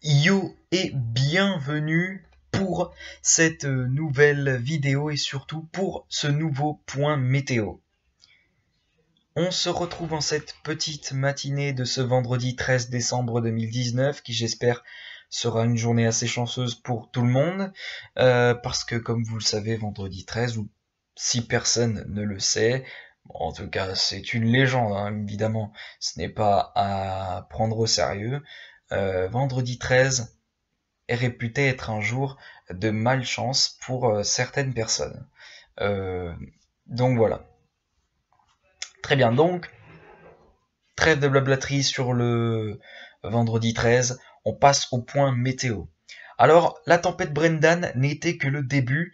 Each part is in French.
Yo et bienvenue pour cette nouvelle vidéo et surtout pour ce nouveau point météo. On se retrouve en cette petite matinée de ce vendredi 13 décembre 2019 qui j'espère sera une journée assez chanceuse pour tout le monde euh, parce que comme vous le savez vendredi 13 ou si personne ne le sait, en tout cas, c'est une légende, hein, évidemment. Ce n'est pas à prendre au sérieux. Euh, vendredi 13 est réputé être un jour de malchance pour euh, certaines personnes. Euh, donc voilà. Très bien, donc, trêve de blablaterie sur le vendredi 13, on passe au point météo. Alors, la tempête Brendan n'était que le début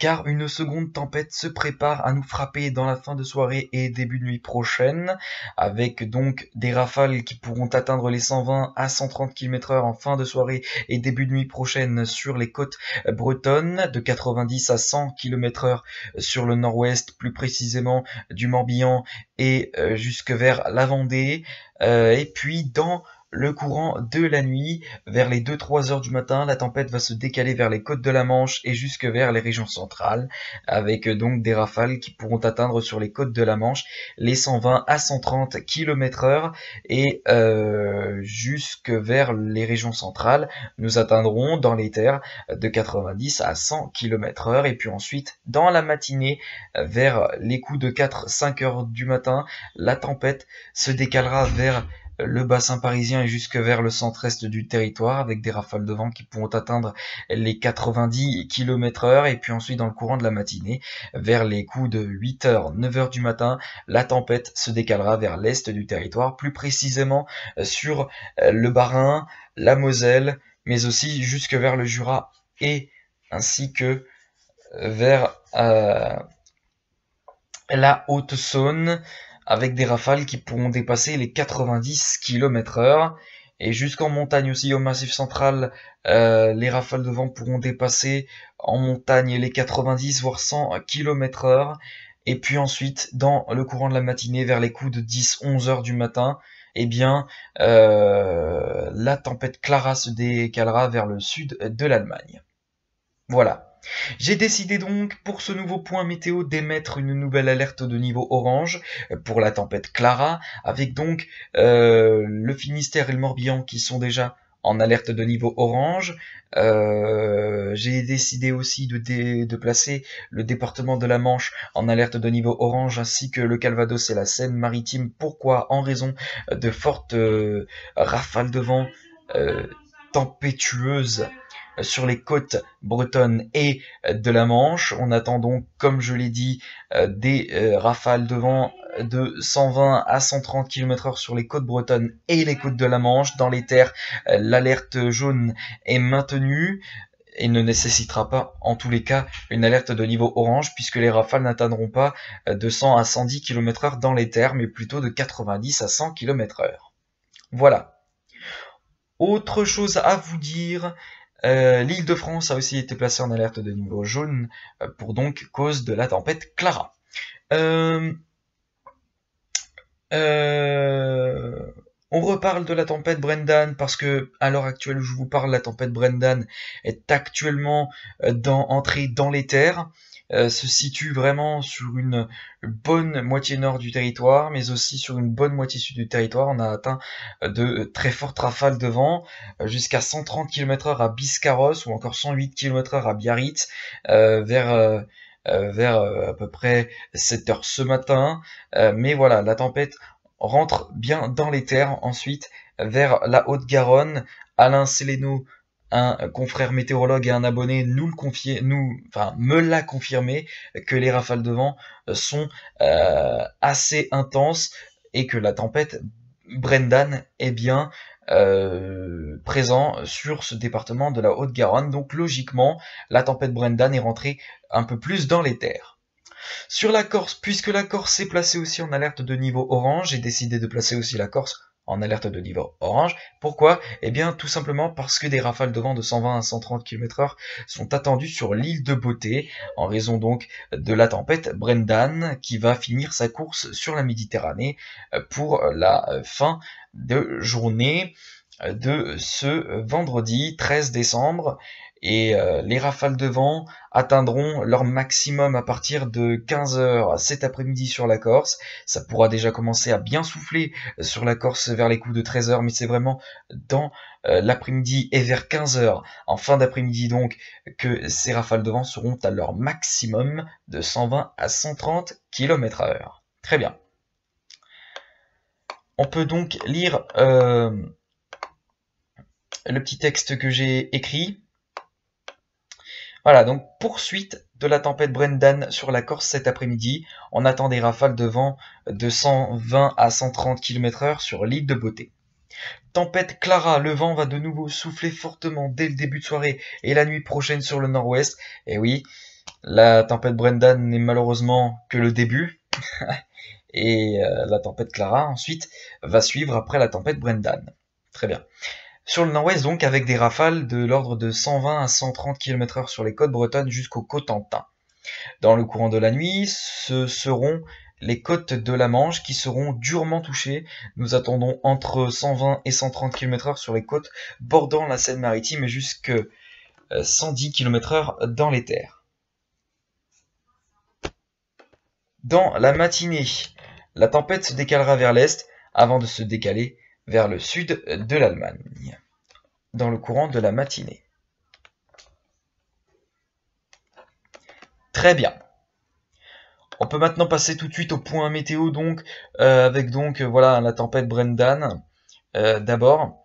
car une seconde tempête se prépare à nous frapper dans la fin de soirée et début de nuit prochaine, avec donc des rafales qui pourront atteindre les 120 à 130 km heure en fin de soirée et début de nuit prochaine sur les côtes euh, bretonnes, de 90 à 100 km heure euh, sur le nord-ouest, plus précisément du Morbihan et euh, jusque vers la Vendée, et puis dans le courant de la nuit, vers les 2-3 heures du matin, la tempête va se décaler vers les côtes de la Manche et jusque vers les régions centrales, avec euh, donc des rafales qui pourront atteindre sur les côtes de la Manche les 120 à 130 km heure et euh, jusque vers les régions centrales, nous atteindrons dans les terres de 90 à 100 km heure et puis ensuite dans la matinée vers les coups de 4-5 heures du matin, la tempête se décalera vers le bassin parisien et jusque vers le centre-est du territoire avec des rafales de vent qui pourront atteindre les 90 km heure et puis ensuite dans le courant de la matinée vers les coups de 8h, 9h du matin, la tempête se décalera vers l'est du territoire, plus précisément euh, sur euh, le bas la Moselle, mais aussi jusque vers le Jura et ainsi que euh, vers la Haute-Saône avec des rafales qui pourront dépasser les 90 km heure. Et jusqu'en montagne aussi, au Massif central, euh, les rafales de vent pourront dépasser en montagne les 90 voire 100 km heure. Et puis ensuite, dans le courant de la matinée, vers les coups de 10-11 heures du matin, eh bien, euh, la tempête Clara se décalera vers le sud de l'Allemagne. Voilà. J'ai décidé donc pour ce nouveau point météo d'émettre une nouvelle alerte de niveau orange euh, pour la tempête Clara, avec donc euh, le Finistère et le Morbihan qui sont déjà en alerte de niveau orange. Euh, j'ai décidé aussi de, de, placer le département de la Manche en alerte de niveau orange ainsi que le Calvados et la Seine-Maritime. Pourquoi En raison de fortes rafales de vent tempétueuse euh, sur les côtes bretonnes et euh, de la Manche. On attend donc, comme je l'ai dit, euh, des rafales de vent de 120 à 130 km/h sur les côtes bretonnes et les côtes de la Manche. Dans les terres, l'alerte jaune est maintenue et ne nécessitera pas en tous les cas une alerte de niveau orange puisque les rafales n'atteindront pas de 100 à 110 km/h dans les terres mais plutôt de 90 à 100 km/h. Voilà. Autre chose à vous dire, euh, l'île de France a aussi été placée en alerte de niveau jaune euh, pour donc cause de la tempête Clara. Euh, on reparle de la tempête Brendan parce que à l'heure actuelle où je vous parle, la tempête Brendan est actuellement dans, entrée dans les terres. Euh, se situe vraiment sur une bonne moitié nord du territoire, mais aussi sur une bonne moitié sud du territoire. On a atteint euh, de euh, très fortes rafales de vent, jusqu'à 130 km/h à Biscarros ou encore 108 km/h à Biarritz, vers vers à peu près 7 heures ce matin. mais voilà, la tempête rentre bien dans les terres ensuite vers la Haute-Garonne, Alain Sélénaud, un euh, confrère météorologue et un abonné nous le confier, nous, enfin, me l'a confirmé que les rafales de vent euh, sont euh, assez intenses et que la tempête Brendan est bien euh, présent sur ce département de la Haute-Garonne. Donc logiquement, la tempête Brendan est rentrée un peu plus dans les terres. Sur la Corse, puisque la Corse est placée aussi en alerte de niveau orange j'ai décidé de placer aussi la Corse en alerte de niveau orange. Pourquoi Eh bien tout simplement parce que des rafales de vent de 120 à 130 km/h sont attendues sur l'île de Beauté en raison donc de la tempête Brendan qui va finir sa course sur la Méditerranée euh, pour la euh, fin de journée euh, de ce vendredi 13 décembre et euh, les rafales de vent atteindront leur maximum à partir de 15h cet après-midi sur la Corse. Ça pourra déjà commencer à bien souffler euh, sur la Corse vers les coups de 13h, mais c'est vraiment dans euh, l'après-midi et vers 15h, en fin d'après-midi donc, que ces rafales de vent seront à leur maximum de 120 à 130 km h Très bien. On peut donc lire le petit texte que j'ai écrit voilà, donc poursuite de la tempête Brendan sur la Corse cet après-midi. On attend des rafales de vent de 120 à 130 km/h sur l'île de Beauté. Tempête Clara, le vent va de nouveau souffler fortement dès le début de soirée et la nuit prochaine sur le nord-ouest. Et eh oui, la tempête Brendan n'est malheureusement que le début. et euh, la tempête Clara ensuite va suivre après la tempête Brendan. Très bien sur le nord-ouest donc avec des rafales de l'ordre de 120 à 130 km/h sur les côtes bretonnes jusqu'au Cotentin. Dans le courant de la nuit, ce seront les côtes de la Manche qui seront durement touchées. Nous attendons entre 120 et 130 km/h sur les côtes bordant la Seine-Maritime et jusque 110 euh, km/h dans les terres. Dans la matinée, la tempête se décalera vers l'est avant de se décaler vers le sud de l'Allemagne dans le courant de la matinée. Très bien. On peut maintenant passer tout de suite au point météo donc euh, avec donc euh, voilà la tempête Brendan euh, d'abord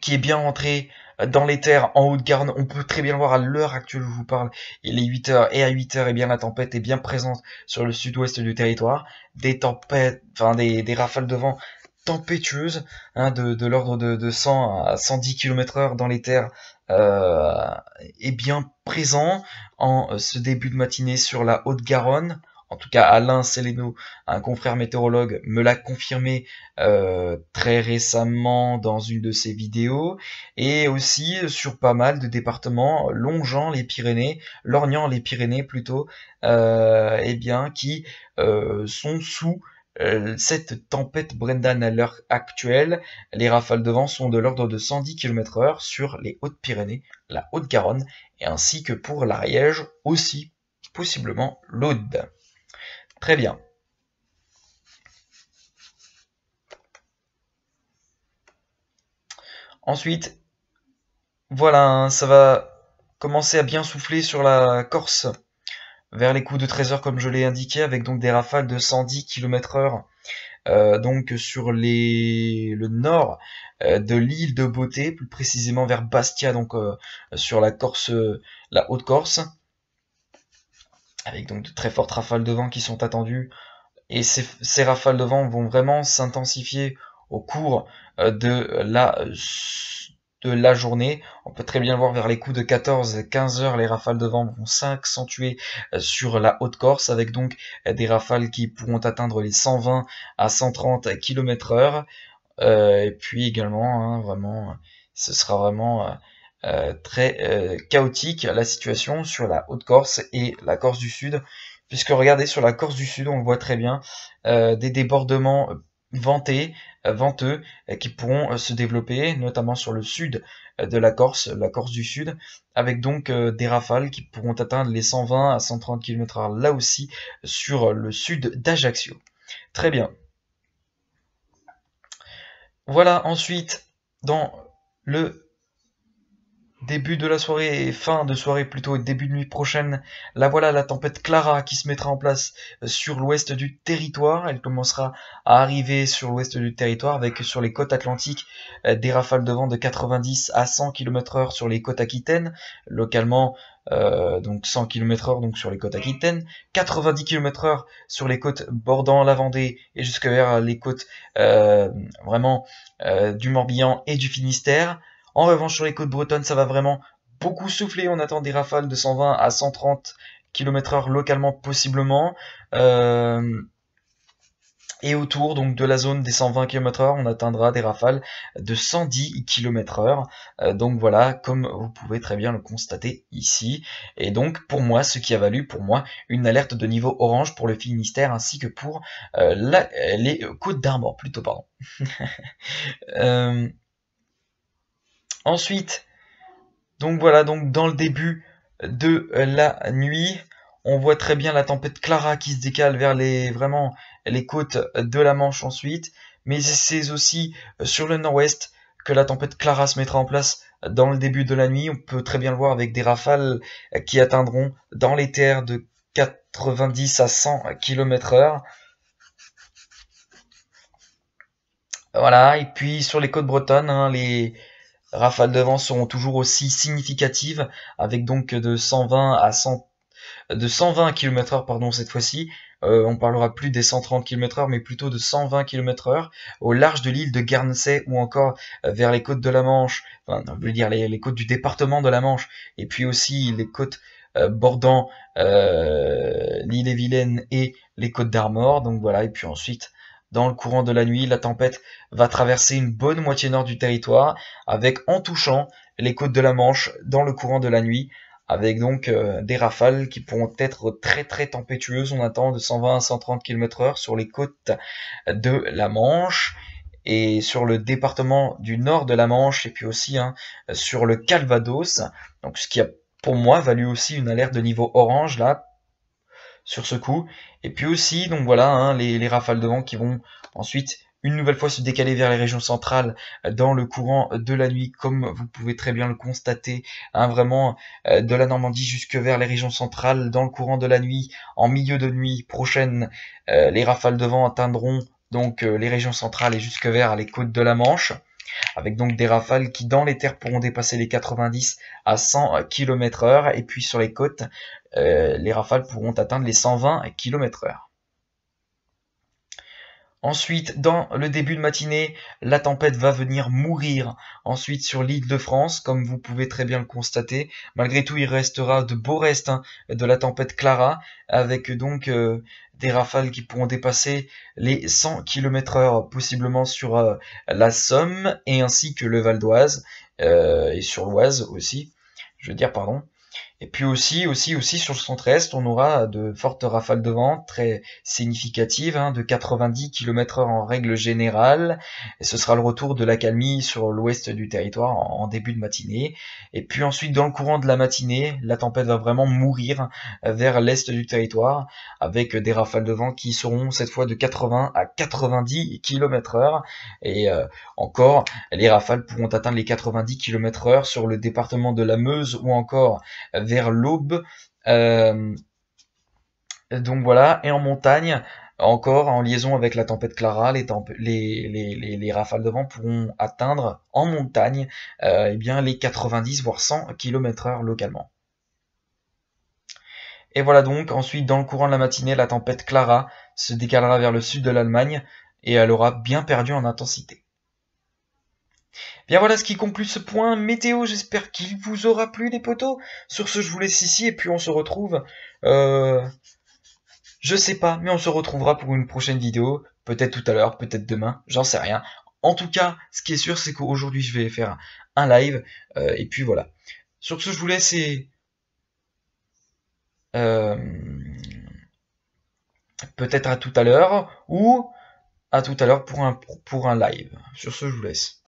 qui est bien rentrée dans les terres en Haute-Garde. On peut très bien voir à l'heure actuelle où je vous parle, il est 8h et à 8h, eh et bien la tempête est bien présente sur le sud-ouest du territoire. Des tempêtes, enfin des, rafales de vent tempétueuse hein, de, de l'ordre de, de, 100 à 110 km heure dans les terres euh, est bien présent en euh, ce début de matinée sur la Haute-Garonne. En tout cas, Alain Seleno, un confrère météorologue, me l'a confirmé euh, très récemment dans une de ses vidéos, et aussi euh, sur pas mal de départements longeant les Pyrénées, lorgnant les Pyrénées plutôt, euh, eh bien, qui sont sous euh, cette tempête Brendan à l'heure actuelle, les rafales de vent sont de l'ordre de 110 km/h sur les Hautes-Pyrénées, la Haute-Garonne, et ainsi que pour l'Ariège aussi, possiblement l'Aude. Très bien. Ensuite, voilà, hein, ça va commencer à bien souffler sur la Corse vers les coups de 13 heures comme je l'ai indiqué, avec donc des rafales de 110 km heure donc sur les, le nord euh, de l'île de Beauté, plus précisément vers Bastia, donc euh, sur la Corse, euh, la Haute-Corse, avec donc de très fortes rafales de vent qui sont attendues. Et ces, ces rafales de vent vont vraiment s'intensifier au cours de la la journée. On peut très bien voir vers les coups de 14-15 heures, les rafales de vent vont s'accentuer euh, sur la Haute-Corse, avec donc euh, des rafales qui pourront atteindre les 120 à 130 km heure. Euh, et puis également, hein, vraiment, ce sera vraiment très chaotique la situation sur la Haute-Corse et la Corse du Sud puisque regardez sur la Corse du Sud, on voit très bien, des débordements ventés, euh, venteux euh, qui pourront euh, se développer, notamment sur le sud de la Corse, la Corse du Sud, avec donc des rafales qui pourront atteindre les 120 à 130 km/h là aussi sur le sud d'Ajaccio. Très bien. Voilà ensuite dans le début de la soirée et fin de soirée plutôt, début de nuit prochaine, la voilà la tempête Clara qui se mettra en place euh, sur l'ouest du territoire. Elle commencera à arriver sur l'ouest du territoire avec sur les côtes atlantiques euh, des rafales de vent de 90 à 100 km heure sur les côtes aquitaines, localement euh, donc 100 km heure donc sur les côtes aquitaines, 90 km heure sur les côtes bordant la Vendée et jusqu'à vers les côtes vraiment du Morbihan et du Finistère. En revanche, sur les côtes bretonnes, ça va vraiment beaucoup souffler. On attend des rafales de 120 à 130 km/h localement, possiblement. Euh, et autour donc de la zone des 120 km/h, on atteindra des rafales de 110 km/h. Euh, donc voilà, comme vous pouvez très bien le constater ici. Et donc pour moi, ce qui a valu pour moi une alerte de niveau orange pour le Finistère ainsi que pour euh, les côtes d'Armor, plutôt pardon. Ensuite, donc voilà, donc dans le début de euh, la nuit, on voit très bien la tempête Clara qui se décale vers les vraiment les côtes de la Manche ensuite, mais c'est aussi euh, sur le nord-ouest que la tempête Clara se mettra en place dans le début de la nuit. On peut très bien le voir avec des rafales euh, qui atteindront dans les terres de 90 à 100 km heure. Voilà, et puis sur les côtes bretonnes, hein, les, rafales de vent seront toujours aussi significatives, avec donc de 120 à 100 de 120 km/h pardon cette fois-ci. Euh, on parlera plus des 130 km/h, mais plutôt de 120 km/h au large de l'île de Guernsey ou encore euh, vers les côtes de la Manche. Enfin, je veux dire les, côtes du département de la Manche et puis aussi les côtes euh, bordant l'île et Vilaine et les côtes d'Armor. Donc voilà. Et puis ensuite dans le courant de la nuit, la tempête va traverser une bonne moitié nord du territoire, avec en touchant les côtes de la Manche dans le courant de la nuit, avec donc euh, des rafales qui pourront être très très tempétueuses. On attend de 120 à 130 km/h sur les côtes de la Manche et sur le département du nord de la Manche et puis aussi hein, sur le Calvados. Donc ce qui a pour moi valu aussi une alerte de niveau orange là sur ce coup. Et puis aussi, donc voilà, hein, les, rafales de vent qui vont ensuite une nouvelle fois se décaler vers les régions centrales euh, dans le courant de la nuit, comme vous pouvez très bien le constater, hein, vraiment euh, de la Normandie jusque vers les régions centrales dans le courant de la nuit, en milieu de nuit prochaine, euh, les rafales de vent atteindront donc les régions centrales et jusque vers les côtes de la Manche avec donc des rafales qui dans les terres pourront dépasser les 90 à 100 km heure et puis sur les côtes euh, les rafales pourront atteindre les 120 km/h. Ensuite, dans le début de matinée, la tempête va venir mourir. Ensuite, sur l'île de France, comme vous pouvez très bien le constater, malgré tout, il restera de beaux restes hein, de la tempête Clara, avec donc euh, des rafales qui pourront dépasser les 100 km/h, possiblement sur euh, la Somme et ainsi que le Val d'Oise et sur l'Oise aussi. Je veux dire, pardon. Et puis aussi, aussi, aussi sur le centre-est on aura de fortes rafales de vent très significatives, hein, de 90 km/h en règle générale. Et ce sera le retour de la calmie sur l'ouest du territoire en, début de matinée. Et puis ensuite, dans le courant de la matinée, la tempête va vraiment mourir vers l'est du territoire, avec des rafales de vent qui seront cette fois de 80 à 90 km/h. Et euh, encore, les rafales pourront atteindre les 90 km/h sur le département de la Meuse ou encore vers l'aube. Euh, donc voilà, et en montagne, encore en liaison avec la tempête Clara, les, rafales de vent pourront atteindre en montagne euh, eh bien, les 90 voire 100 km/h localement. Et voilà donc, ensuite dans le courant de la matinée, la tempête Clara se décalera vers le sud de l'Allemagne et elle aura bien perdu en intensité. Bien voilà ce qui conclut ce point météo, j'espère qu'il vous aura plu les poteaux. Sur ce, je vous laisse ici et puis on se retrouve... Euh, je sais pas, mais on se retrouvera pour une prochaine vidéo, peut-être tout à l'heure, peut-être demain, j'en sais rien. En tout cas, ce qui est sûr, c'est qu'aujourd'hui, je vais faire un live, euh, et puis voilà. Sur ce, je vous laisse et... Euh, peut-être à tout à l'heure, ou à tout à l'heure pour un, pour un live. Sur ce, je vous laisse.